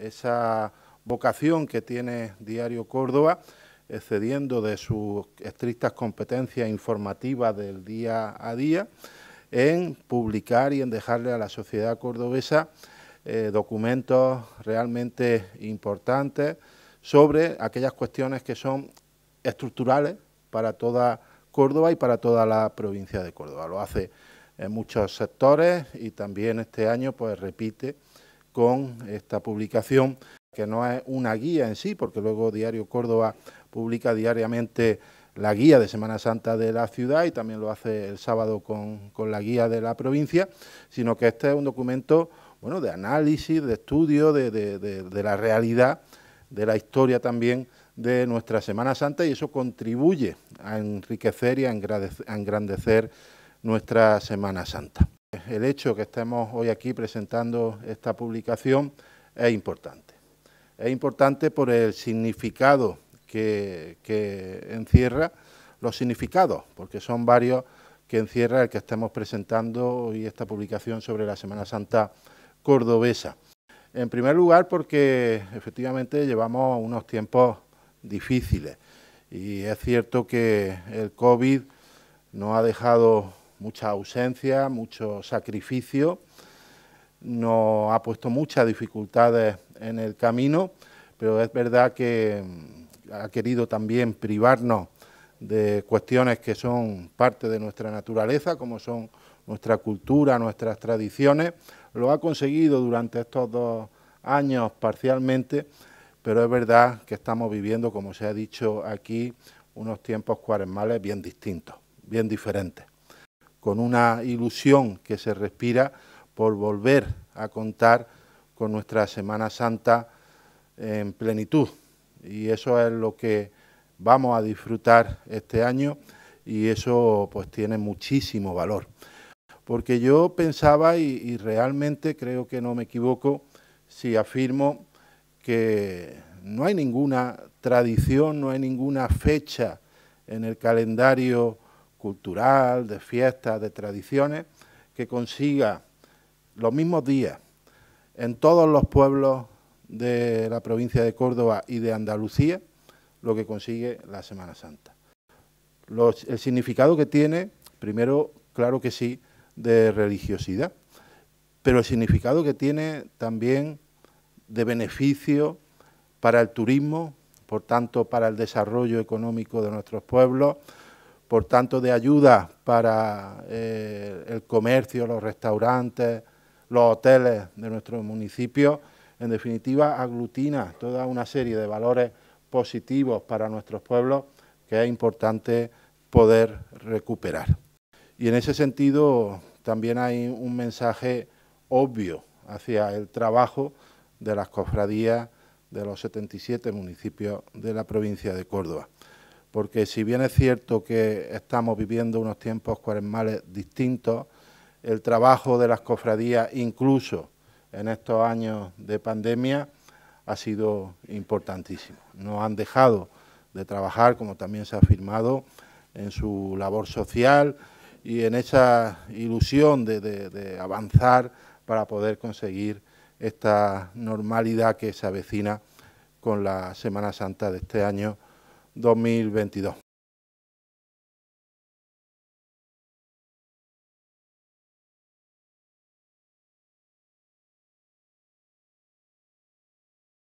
esa vocación que tiene Diario Córdoba, excediendo eh, de sus estrictas competencias informativas del día a día, en publicar y en dejarle a la sociedad cordobesa eh, documentos realmente importantes sobre aquellas cuestiones que son estructurales para toda Córdoba y para toda la provincia de Córdoba. Lo hace en muchos sectores y también este año pues repite con esta publicación, que no es una guía en sí, porque luego Diario Córdoba publica diariamente la guía de Semana Santa de la ciudad y también lo hace el sábado con, la guía de la provincia, sino que este es un documento bueno, de análisis, de estudio, de, de la realidad, de la historia también de nuestra Semana Santa y eso contribuye a enriquecer y a engrandecer nuestra Semana Santa. El hecho que estemos hoy aquí presentando esta publicación es importante. Es importante por el significado que, encierra, los significados, porque son varios que encierra el que estemos presentando hoy esta publicación sobre la Semana Santa cordobesa. En primer lugar porque efectivamente llevamos unos tiempos difíciles y es cierto que el COVID no ha dejado mucha ausencia, mucho sacrificio, nos ha puesto muchas dificultades en el camino, pero es verdad que mm, ha querido también privarnos de cuestiones que son parte de nuestra naturaleza, como son nuestra cultura, nuestras tradiciones. Lo ha conseguido durante estos dos años parcialmente, pero es verdad que estamos viviendo, como se ha dicho aquí, unos tiempos cuaresmales bien distintos, bien diferentes con una ilusión que se respira por volver a contar con nuestra Semana Santa en plenitud. Y eso es lo que vamos a disfrutar este año y eso pues tiene muchísimo valor. Porque yo pensaba y, y realmente creo que no me equivoco si afirmo que no hay ninguna tradición, no hay ninguna fecha en el calendario cultural, de fiestas, de tradiciones, que consiga los mismos días en todos los pueblos de la provincia de Córdoba y de Andalucía lo que consigue la Semana Santa. el significado que tiene, primero, claro que sí, de religiosidad, pero el significado que tiene también de beneficio para el turismo, por tanto, para el desarrollo económico de nuestros pueblos, por tanto, de ayuda para eh, el comercio, los restaurantes, los hoteles de nuestro municipio. En definitiva, aglutina toda una serie de valores positivos para nuestros pueblos que es importante poder recuperar. Y en ese sentido también hay un mensaje obvio hacia el trabajo de las cofradías de los 77 municipios de la provincia de Córdoba porque si bien es cierto que estamos viviendo unos tiempos cuaresmales distintos, el trabajo de las cofradías, incluso en estos años de pandemia, ha sido importantísimo. No han dejado de trabajar, como también se ha afirmado, en su labor social y en esa ilusión de, de avanzar para poder conseguir esta normalidad que se avecina con la Semana Santa de este año 2022.